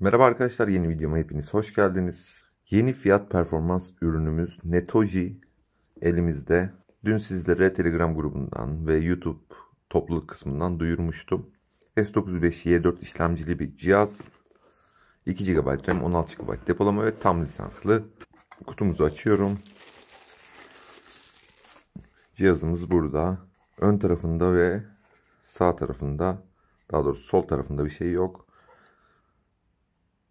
Merhaba arkadaşlar yeni videoma hepiniz hoş geldiniz. Yeni fiyat performans ürünümüz Netoji elimizde. Dün sizlere Telegram grubundan ve YouTube topluluk kısmından duyurmuştum. S95Y4 işlemcili bir cihaz. 2 GB RAM, 16 GB depolama ve tam lisanslı. Kutumuzu açıyorum. Cihazımız burada. Ön tarafında ve Sağ tarafında daha doğrusu sol tarafında bir şey yok.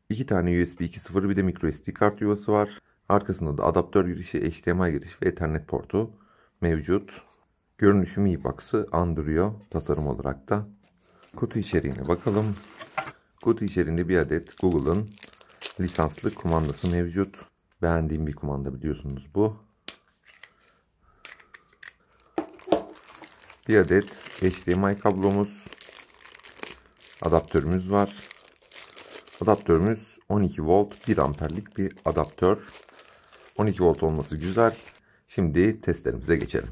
İki tane USB 2.0 bir de micro SD kart yuvası var. Arkasında da adaptör girişi, HDMI girişi ve Ethernet portu mevcut. Görünüşü Mi Box'ı andırıyor tasarım olarak da. Kutu içeriğine bakalım. Kutu içeriğinde bir adet Google'ın lisanslı kumandası mevcut. Beğendiğim bir kumanda biliyorsunuz bu. Bir adet HDMI kablomuz. Adaptörümüz var. Adaptörümüz 12 volt 1 amperlik bir adaptör. 12 volt olması güzel. Şimdi testlerimize geçelim.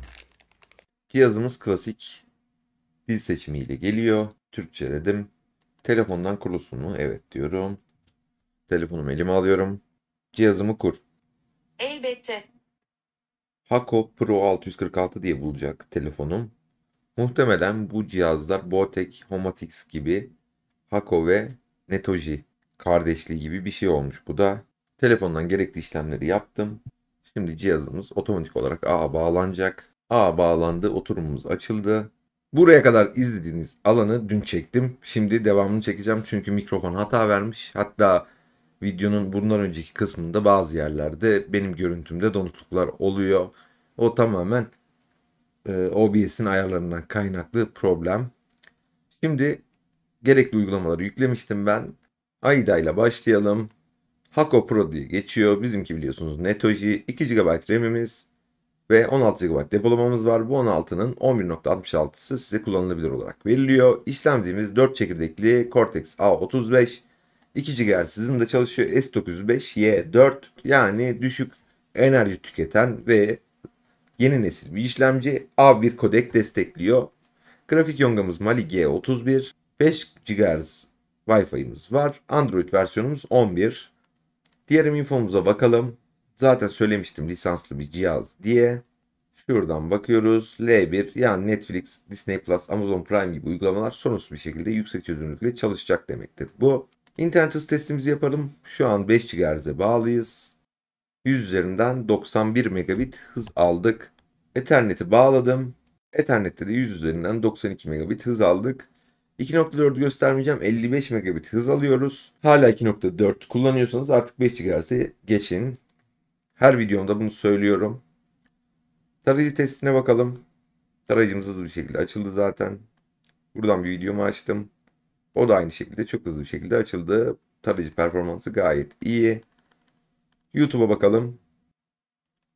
Cihazımız klasik dil seçimiyle geliyor. Türkçe dedim. Telefondan kurulsun mu? Evet diyorum. Telefonumu elime alıyorum. Cihazımı kur. Elbette. Hako Pro 646 diye bulacak telefonum. Muhtemelen bu cihazlar Botek, Homatix gibi Hako ve Netoji kardeşliği gibi bir şey olmuş. Bu da telefondan gerekli işlemleri yaptım. Şimdi cihazımız otomatik olarak ağa bağlanacak. Ağa bağlandı, oturumumuz açıldı. Buraya kadar izlediğiniz alanı dün çektim. Şimdi devamını çekeceğim çünkü mikrofon hata vermiş. Hatta videonun bundan önceki kısmında bazı yerlerde benim görüntümde donukluklar oluyor. O tamamen e, ee, OBS'in ayarlarından kaynaklı problem. Şimdi gerekli uygulamaları yüklemiştim ben. AIDA ile başlayalım. Hako Pro diye geçiyor. Bizimki biliyorsunuz Netoji. 2 GB RAM'imiz ve 16 GB depolamamız var. Bu 16'nın 11.66'sı size kullanılabilir olarak veriliyor. İşlemcimiz 4 çekirdekli Cortex A35. 2 GHz hızında çalışıyor S905Y4 yani düşük enerji tüketen ve yeni nesil bir işlemci, A1 kodek destekliyor. Grafik yongamız Mali G31, 5 GHz Wi-Fi'miz var. Android versiyonumuz 11. Diğer infomuza bakalım. Zaten söylemiştim lisanslı bir cihaz diye. Şuradan bakıyoruz. L1 yani Netflix, Disney Plus, Amazon Prime gibi uygulamalar sorunsuz bir şekilde yüksek çözünürlükle çalışacak demektir. Bu internet hız testimizi yapalım. Şu an 5 GHz'e bağlıyız. 100 üzerinden 91 megabit hız aldık. Ethernet'i bağladım. Ethernet'te de 100 üzerinden 92 megabit hız aldık. 2.4'ü göstermeyeceğim. 55 megabit hız alıyoruz. Hala 2.4 kullanıyorsanız artık 5 GHz'e geçin. Her videomda bunu söylüyorum. Tarayıcı testine bakalım. Tarayıcımız hızlı bir şekilde açıldı zaten. Buradan bir videomu açtım. O da aynı şekilde çok hızlı bir şekilde açıldı. Tarayıcı performansı gayet iyi. YouTube'a bakalım.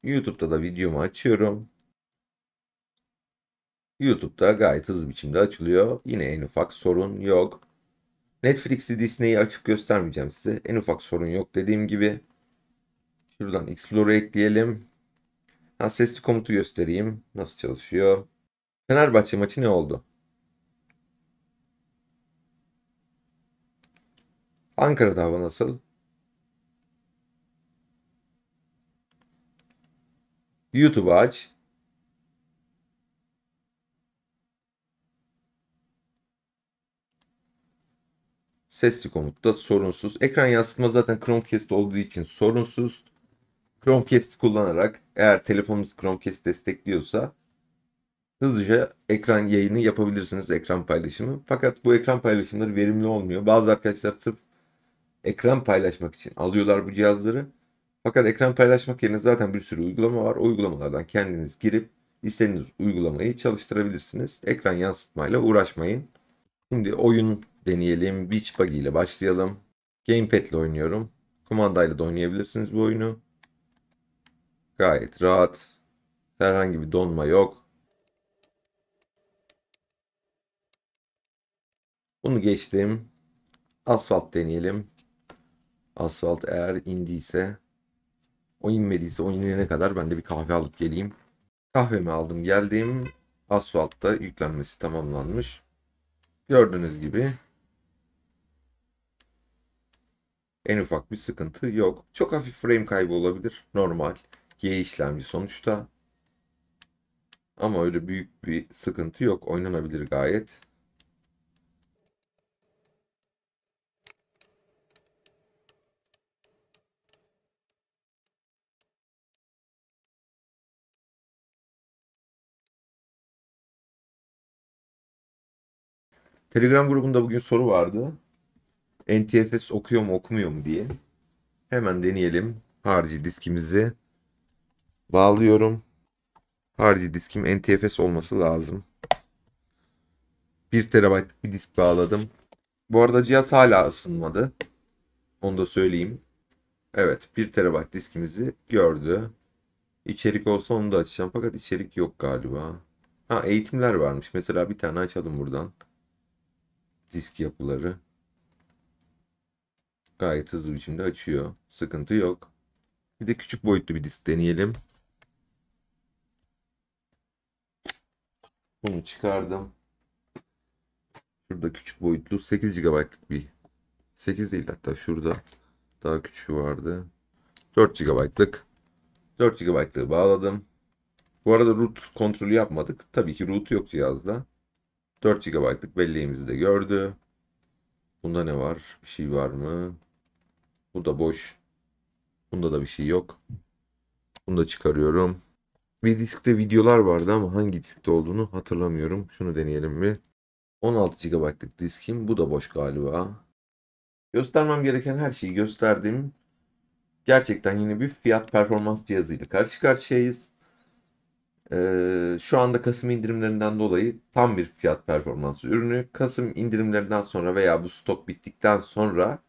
YouTube'da da videomu açıyorum. YouTube'da gayet hızlı biçimde açılıyor. Yine en ufak sorun yok. Netflix'i Disney'i açıp göstermeyeceğim size. En ufak sorun yok dediğim gibi. Şuradan Explore ekleyelim. Ha, sesli komutu göstereyim. Nasıl çalışıyor. Fenerbahçe maçı ne oldu? Ankara'da hava nasıl? YouTube aç. Sesli komutta sorunsuz. Ekran yansıtma zaten Chromecast olduğu için sorunsuz. Chromecast kullanarak eğer telefonunuz Chromecast destekliyorsa hızlıca ekran yayını yapabilirsiniz ekran paylaşımı. Fakat bu ekran paylaşımları verimli olmuyor. Bazı arkadaşlar sırf ekran paylaşmak için alıyorlar bu cihazları fakat ekran paylaşmak yerine zaten bir sürü uygulama var. O uygulamalardan kendiniz girip istediğiniz uygulamayı çalıştırabilirsiniz. Ekran yansıtmayla uğraşmayın. Şimdi oyun deneyelim. Beach Buggy ile başlayalım. Gamepad ile oynuyorum. Kumandayla da oynayabilirsiniz bu oyunu. Gayet rahat. Herhangi bir donma yok. Bunu geçtim. Asfalt deneyelim. Asfalt eğer indiyse o inmediyse o inene kadar ben de bir kahve alıp geleyim. Kahvemi aldım geldim. Asfaltta yüklenmesi tamamlanmış. Gördüğünüz gibi en ufak bir sıkıntı yok. Çok hafif frame kaybı olabilir. Normal. Y işlemci sonuçta. Ama öyle büyük bir sıkıntı yok. Oynanabilir gayet. Telegram grubunda bugün soru vardı. NTFS okuyor mu okumuyor mu diye. Hemen deneyelim. Harici diskimizi bağlıyorum. Harici diskim NTFS olması lazım. 1 terabaytlık bir disk bağladım. Bu arada cihaz hala ısınmadı. Onu da söyleyeyim. Evet 1 terabayt diskimizi gördü. İçerik olsa onu da açacağım fakat içerik yok galiba. Ha eğitimler varmış. Mesela bir tane açalım buradan disk yapıları gayet hızlı biçimde açıyor. Sıkıntı yok. Bir de küçük boyutlu bir disk deneyelim. Bunu çıkardım. Şurada küçük boyutlu 8 GB'lık bir 8 değil hatta şurada daha küçüğü vardı. 4 GB'lık 4 GB'lığı bağladım. Bu arada root kontrolü yapmadık. Tabii ki root yok cihazda. 4 GB'lık belleğimizi de gördü. Bunda ne var? Bir şey var mı? Bu da boş. Bunda da bir şey yok. Bunu da çıkarıyorum. Bir diskte videolar vardı ama hangi diskte olduğunu hatırlamıyorum. Şunu deneyelim bir. 16 GB'lık diskim. Bu da boş galiba. Göstermem gereken her şeyi gösterdim. Gerçekten yine bir fiyat performans cihazıyla karşı karşıyayız. Ee, şu anda Kasım indirimlerinden dolayı tam bir fiyat performansı ürünü. Kasım indirimlerinden sonra veya bu stok bittikten sonra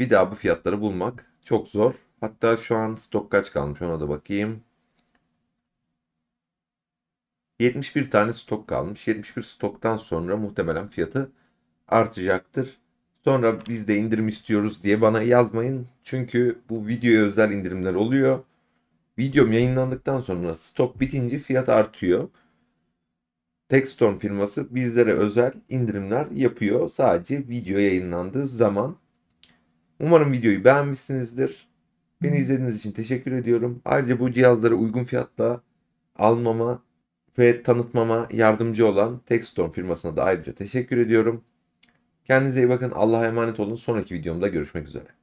bir daha bu fiyatları bulmak çok zor. Hatta şu an stok kaç kalmış ona da bakayım. 71 tane stok kalmış. 71 stoktan sonra muhtemelen fiyatı artacaktır. Sonra biz de indirim istiyoruz diye bana yazmayın. Çünkü bu videoya özel indirimler oluyor videom yayınlandıktan sonra stok bitince fiyat artıyor. Texton firması bizlere özel indirimler yapıyor sadece video yayınlandığı zaman. Umarım videoyu beğenmişsinizdir. Beni izlediğiniz için teşekkür ediyorum. Ayrıca bu cihazları uygun fiyatla almama ve tanıtmama yardımcı olan Texton firmasına da ayrıca teşekkür ediyorum. Kendinize iyi bakın. Allah'a emanet olun. Sonraki videomda görüşmek üzere.